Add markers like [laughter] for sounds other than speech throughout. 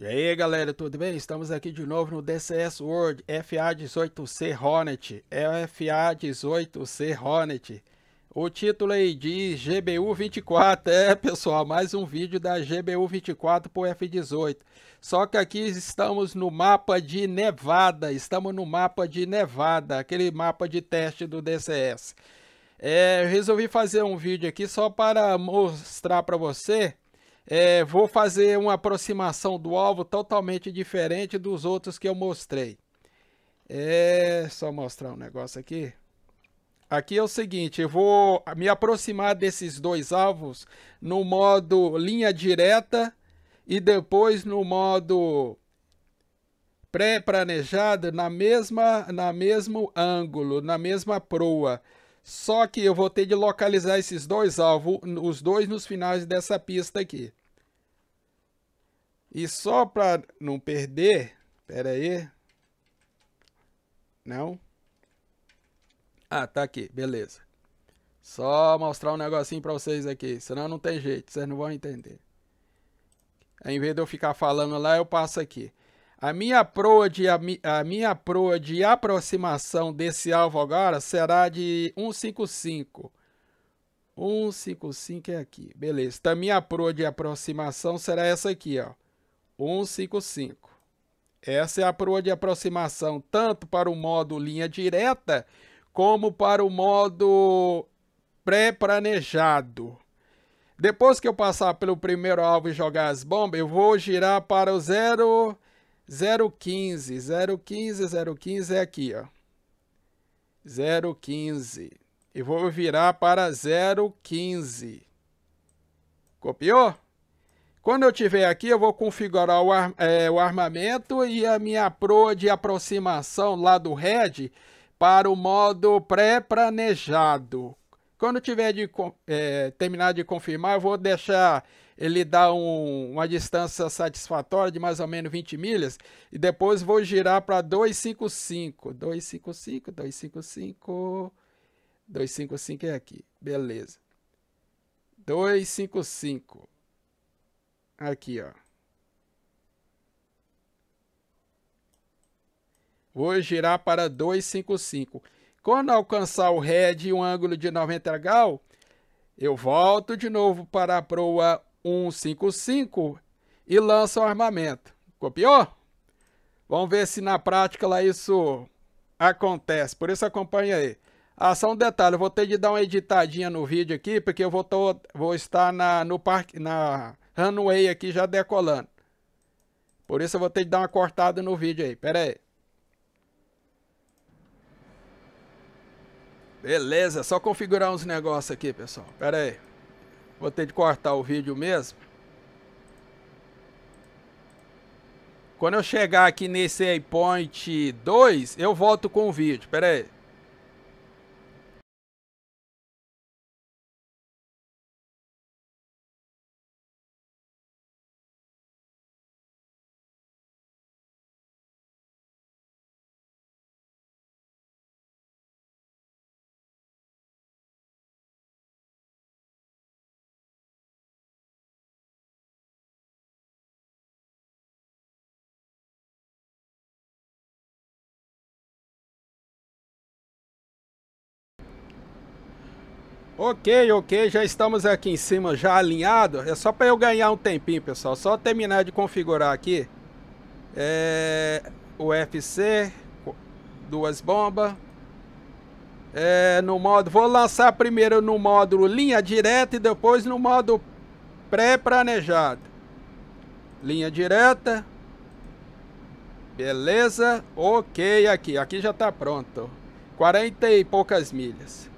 E aí galera, tudo bem? Estamos aqui de novo no DCS World FA18C Hornet, é o FA18C Hornet. O título aí diz GBU24, é pessoal, mais um vídeo da GBU24 para F18. Só que aqui estamos no mapa de Nevada, estamos no mapa de Nevada, aquele mapa de teste do DCS. É, eu resolvi fazer um vídeo aqui só para mostrar para você é, vou fazer uma aproximação do alvo totalmente diferente dos outros que eu mostrei. É só mostrar um negócio aqui. Aqui é o seguinte, eu vou me aproximar desses dois alvos no modo linha direta e depois no modo pré-planejado na mesma, na mesmo ângulo, na mesma proa. Só que eu vou ter de localizar esses dois alvos, os dois nos finais dessa pista aqui. E só para não perder, pera aí. Não. Ah, tá aqui, beleza. Só mostrar um negocinho para vocês aqui, senão não tem jeito, vocês não vão entender. em vez de eu ficar falando lá, eu passo aqui. A minha proa de, a, a minha proa de aproximação desse alvo agora será de 155. 155 é aqui. Beleza. Então, a minha proa de aproximação será essa aqui, ó. 155. Essa é a proa de aproximação tanto para o modo linha direta como para o modo pré-planejado. Depois que eu passar pelo primeiro alvo e jogar as bombas, eu vou girar para o 0, 015. 015, 015 é aqui, ó. 015. E vou virar para 015. Copiou? Quando eu tiver aqui, eu vou configurar o, ar, é, o armamento e a minha proa de aproximação lá do head para o modo pré-planejado. Quando tiver de é, terminar de confirmar, eu vou deixar ele dar um, uma distância satisfatória de mais ou menos 20 milhas e depois vou girar para 255, 255, 255, 255 é aqui, beleza. 255. Aqui, ó. Vou girar para 255. Quando alcançar o head e um ângulo de 90 graus, eu volto de novo para a proa 155 e lanço o armamento. Copiou? Vamos ver se na prática lá isso acontece. Por isso acompanha aí. Ah, só um detalhe, eu vou ter de dar uma editadinha no vídeo aqui, porque eu vou, tô, vou estar na, no parque, na, runway aqui já decolando. Por isso eu vou ter que dar uma cortada no vídeo aí. Pera aí. Beleza, só configurar uns negócios aqui, pessoal. Pera aí. Vou ter de cortar o vídeo mesmo. Quando eu chegar aqui nesse point 2, eu volto com o vídeo. Pera aí. Ok, ok, já estamos aqui em cima, já alinhado. É só para eu ganhar um tempinho, pessoal. Só terminar de configurar aqui. É... UFC, duas bombas. É, no modo, vou lançar primeiro no módulo linha direta e depois no modo pré-planejado. Linha direta. Beleza, ok aqui. Aqui já está pronto. 40 e poucas milhas.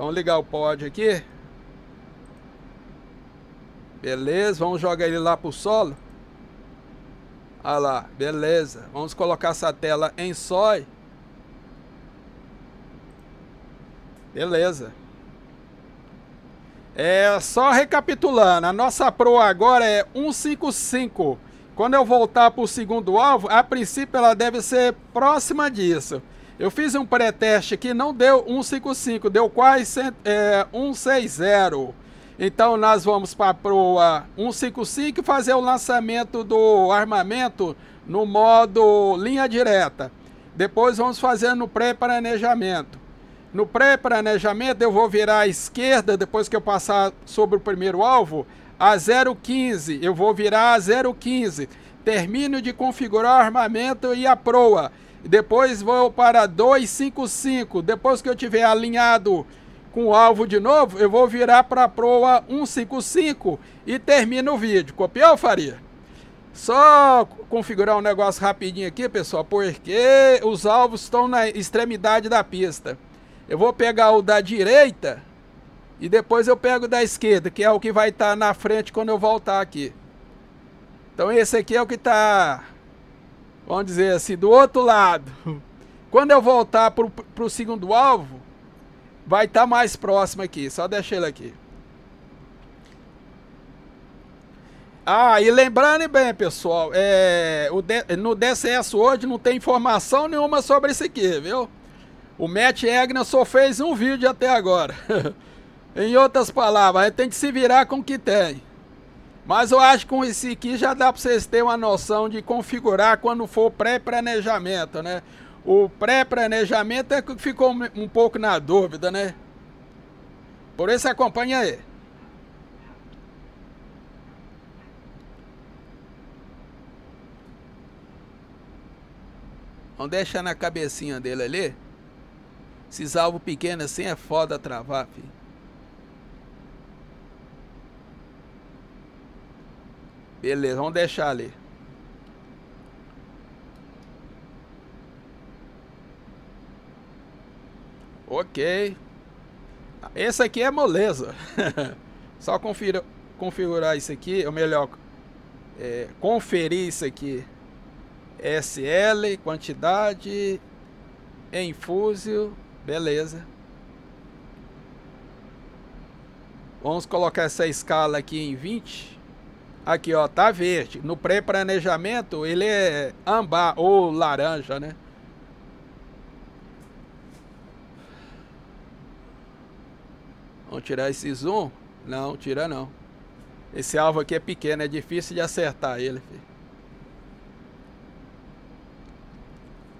Vamos ligar o pod aqui. Beleza, vamos jogar ele lá pro solo. Olha lá, beleza. Vamos colocar essa tela em sói. Beleza. É, só recapitulando, a nossa proa agora é 155. Quando eu voltar para o segundo alvo, a princípio ela deve ser próxima disso. Eu fiz um pré-teste que não deu 155, deu quase é, 160. Então nós vamos para a proa 155 fazer o lançamento do armamento no modo linha direta. Depois vamos fazer no pré-planejamento. No pré-planejamento eu vou virar à esquerda, depois que eu passar sobre o primeiro alvo, a 015. Eu vou virar a 015. Termino de configurar o armamento e a proa. Depois vou para 255. Depois que eu tiver alinhado com o alvo de novo, eu vou virar para a proa 155 e termino o vídeo. Copiou, Faria? Só configurar um negócio rapidinho aqui, pessoal, porque os alvos estão na extremidade da pista. Eu vou pegar o da direita e depois eu pego o da esquerda, que é o que vai estar tá na frente quando eu voltar aqui. Então esse aqui é o que está vamos dizer assim, do outro lado. [laughs] Quando eu voltar pro, o segundo alvo, vai estar tá mais próximo aqui. Só deixa ele aqui. Ah, e lembrando bem, pessoal, é, de, no DCS hoje não tem informação nenhuma sobre isso aqui, viu? O Matt Egna só fez um vídeo até agora. [laughs] em outras palavras, tem que se virar com o que tem. Mas eu acho que com esse aqui já dá para vocês terem uma noção de configurar quando for pré-planejamento, né? O pré-planejamento é que ficou um pouco na dúvida, né? Por isso acompanha aí. Vamos deixar na cabecinha dele ali. Esses alvos pequenos assim é foda travar, filho. Beleza, vamos deixar ali. Ok. Esse aqui é moleza. [laughs] Só confira, configurar isso aqui, ou melhor, é, conferir isso aqui. SL, quantidade, infúsio, beleza. Vamos colocar essa escala aqui em 20. Aqui, ó, tá verde. No pré-planejamento, ele é ambar ou laranja, né? Vamos tirar esse zoom? Não, tira não. Esse alvo aqui é pequeno, é difícil de acertar ele. Filho.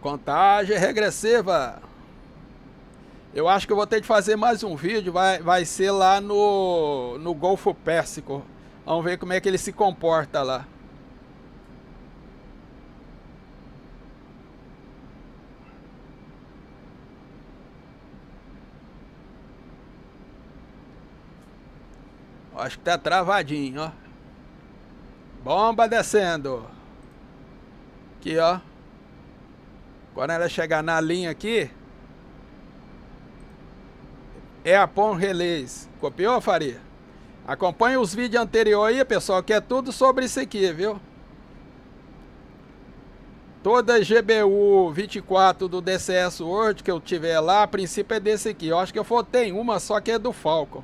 Contagem regressiva. Eu acho que eu vou ter que fazer mais um vídeo, vai, vai ser lá no, no Golfo Pérsico. Vamos ver como é que ele se comporta lá. Acho que tá travadinho, ó. Bomba descendo. Aqui, ó. Quando ela chegar na linha aqui, é a pão release. Copiou, Faria? Acompanhe os vídeos anteriores aí, pessoal, que é tudo sobre isso aqui, viu? Toda GBU 24 do DCS World que eu tiver lá, a princípio é desse aqui. Eu acho que eu for tem uma só que é do Falcon.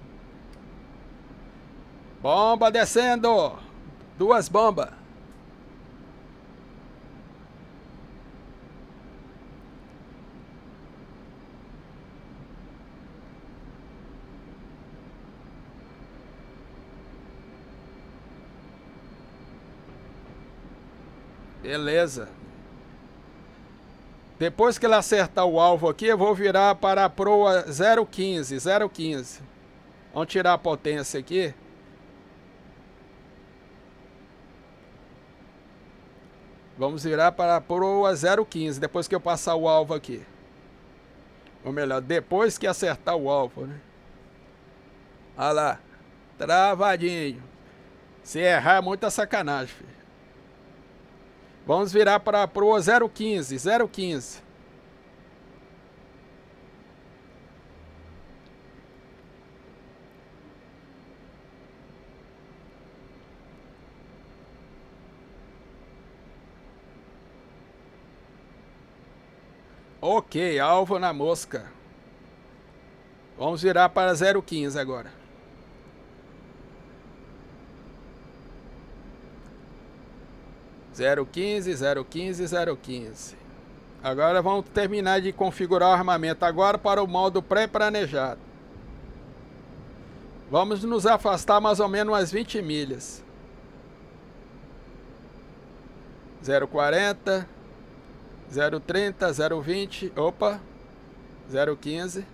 Bomba descendo. Duas bombas. Beleza. Depois que ele acertar o alvo aqui, eu vou virar para a proa 015, 015. Vamos tirar a potência aqui. Vamos virar para a proa 015, depois que eu passar o alvo aqui. Ou melhor, depois que acertar o alvo, né? Olha lá. Travadinho. Se errar é muita sacanagem, filho. Vamos virar para pro 015, 015. Ok, alvo na mosca. Vamos virar para 015 agora. 015, 015, 015. Agora vamos terminar de configurar o armamento agora para o modo pré-planejado. Vamos nos afastar mais ou menos umas 20 milhas. 040, 030, 020, opa, 015.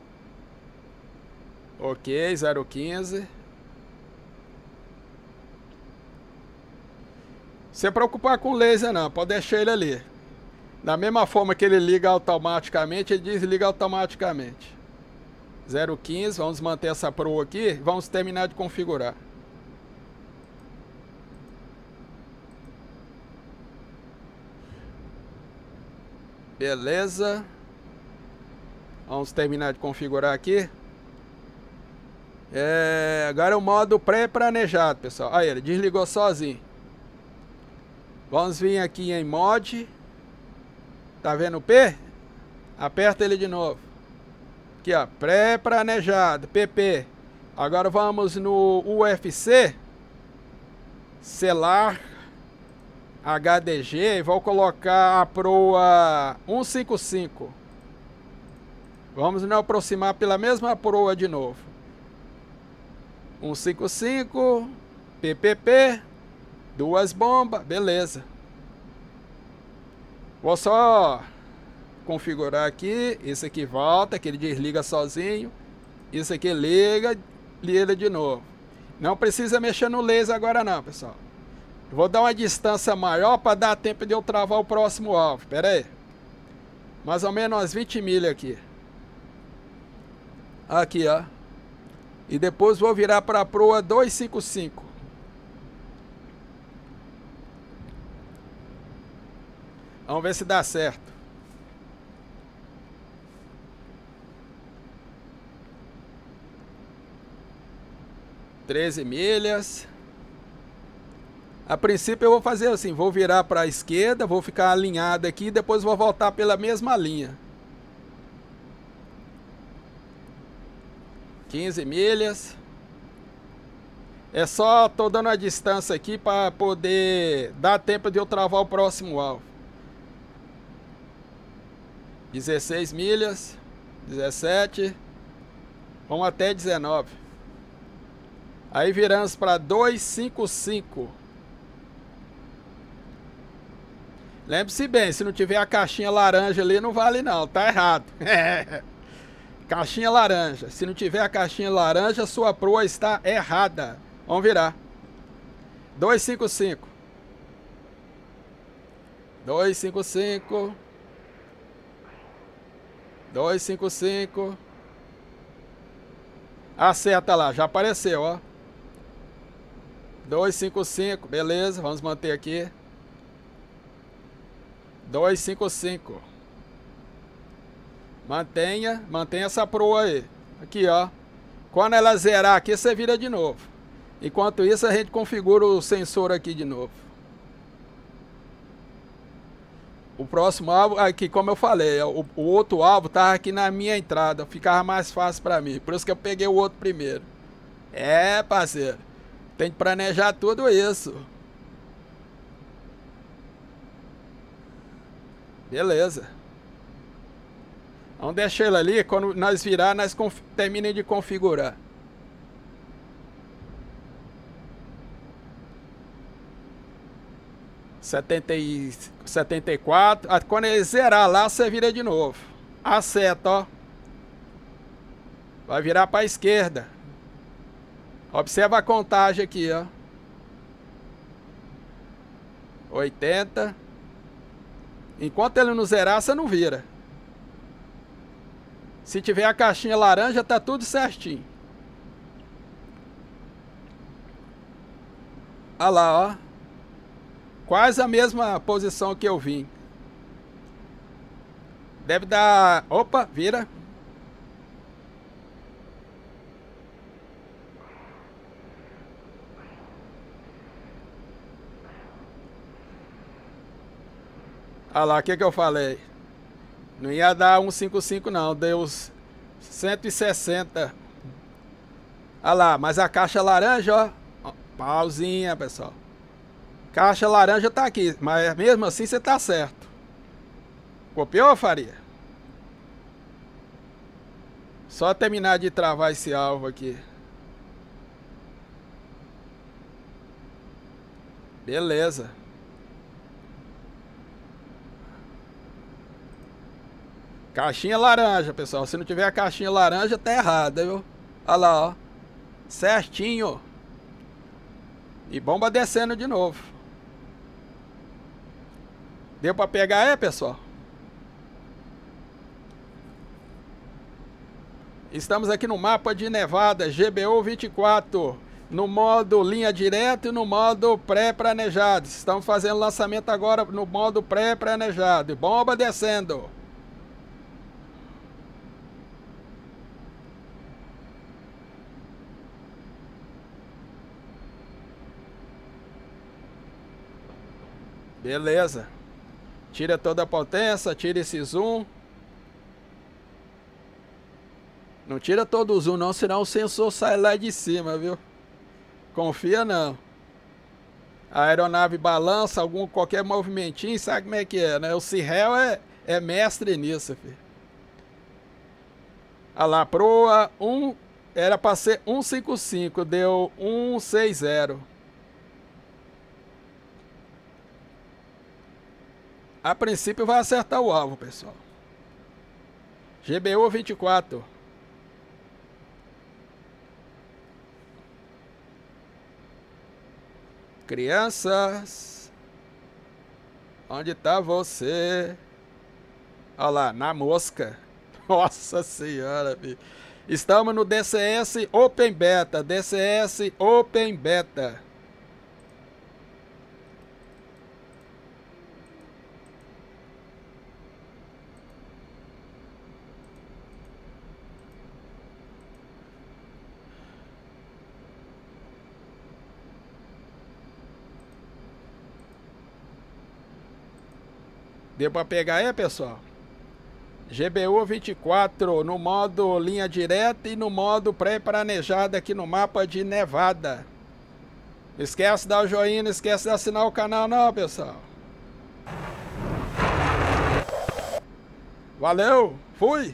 Ok, 015. se preocupar com o laser não, pode deixar ele ali. Da mesma forma que ele liga automaticamente, ele desliga automaticamente. 015, vamos manter essa proa aqui, vamos terminar de configurar. Beleza. Vamos terminar de configurar aqui. É, agora é o modo pré-planejado, pessoal. Aí, ele desligou sozinho. Vamos vir aqui em mod. Tá vendo o P? Aperta ele de novo. Aqui, ó, pré-planejado, PP. Agora vamos no UFC, selar HDG e vou colocar a proa 155. Vamos nos aproximar pela mesma proa de novo. 155, PPP, Duas bombas, beleza. Vou só configurar aqui. Esse aqui volta, que ele desliga sozinho. Isso aqui liga, liga de novo. Não precisa mexer no laser agora não, pessoal. Vou dar uma distância maior para dar tempo de eu travar o próximo alvo. Pera aí. Mais ou menos umas 20 milhas aqui. Aqui, ó. E depois vou virar para a proa 255. Vamos ver se dá certo. Treze milhas. A princípio eu vou fazer assim, vou virar para a esquerda, vou ficar alinhado aqui e depois vou voltar pela mesma linha. 15 milhas. É só tô dando a distância aqui para poder dar tempo de eu travar o próximo alvo. 16 milhas, 17, vamos até 19. Aí viramos para 255. Lembre-se bem, se não tiver a caixinha laranja ali, não vale não, tá errado. [laughs] caixinha laranja. Se não tiver a caixinha laranja, sua proa está errada. Vamos virar. 255. 255. 255. Acerta lá, já apareceu, ó. 255, beleza, vamos manter aqui. 255. Mantenha, mantenha essa proa aí. Aqui, ó. Quando ela zerar aqui, você vira de novo. Enquanto isso, a gente configura o sensor aqui de novo. O próximo alvo, aqui, como eu falei, é o, o outro alvo tava tá aqui na minha entrada, ficava mais fácil para mim. Por isso que eu peguei o outro primeiro. É, parceiro, tem que planejar tudo isso. Beleza. Vamos então, deixar ele ali, quando nós virar, nós terminem de configurar. 70 e 74. Ah, quando ele zerar lá, você vira de novo. A seta, ó. Vai virar para a esquerda. Observa a contagem aqui, ó. 80. Enquanto ele não zerar, você não vira. Se tiver a caixinha laranja, tá tudo certinho. Olha lá, ó. Quase a mesma posição que eu vim. Deve dar... Opa, vira. Olha ah lá, o que, que eu falei? Não ia dar 155 não, deu 160. Olha ah lá, mas a caixa laranja, ó. Pauzinha, pessoal. Caixa laranja tá aqui, mas mesmo assim você tá certo. Copiou, Faria? Só terminar de travar esse alvo aqui. Beleza. Caixinha laranja, pessoal. Se não tiver a caixinha laranja, tá errado, viu? Olha lá, ó. Certinho. E bomba descendo de novo. Deu para pegar é, pessoal? Estamos aqui no mapa de Nevada, GBO 24, no modo linha direta e no modo pré-planejado. Estamos fazendo lançamento agora no modo pré-planejado. Bomba descendo. Beleza. Tira toda a potência, tira esse zoom. Não tira todo o zoom não, senão o sensor sai lá de cima, viu? Confia não. A aeronave balança, algum, qualquer movimentinho, sabe como é que é, né? O Cirrel é, é mestre nisso, filho. A lá, proa, um, era para ser 155, deu 160. A princípio vai acertar o alvo, pessoal. GBU 24. Crianças, onde tá você? Olha lá, na mosca. [laughs] Nossa senhora, filho. Estamos no DCS Open Beta. DCS Open Beta. Deu pra pegar aí, pessoal? GBU 24 no modo linha direta e no modo pré-planejado aqui no mapa de Nevada. Não esquece de dar o joinha, não esquece de assinar o canal não, pessoal. Valeu, fui!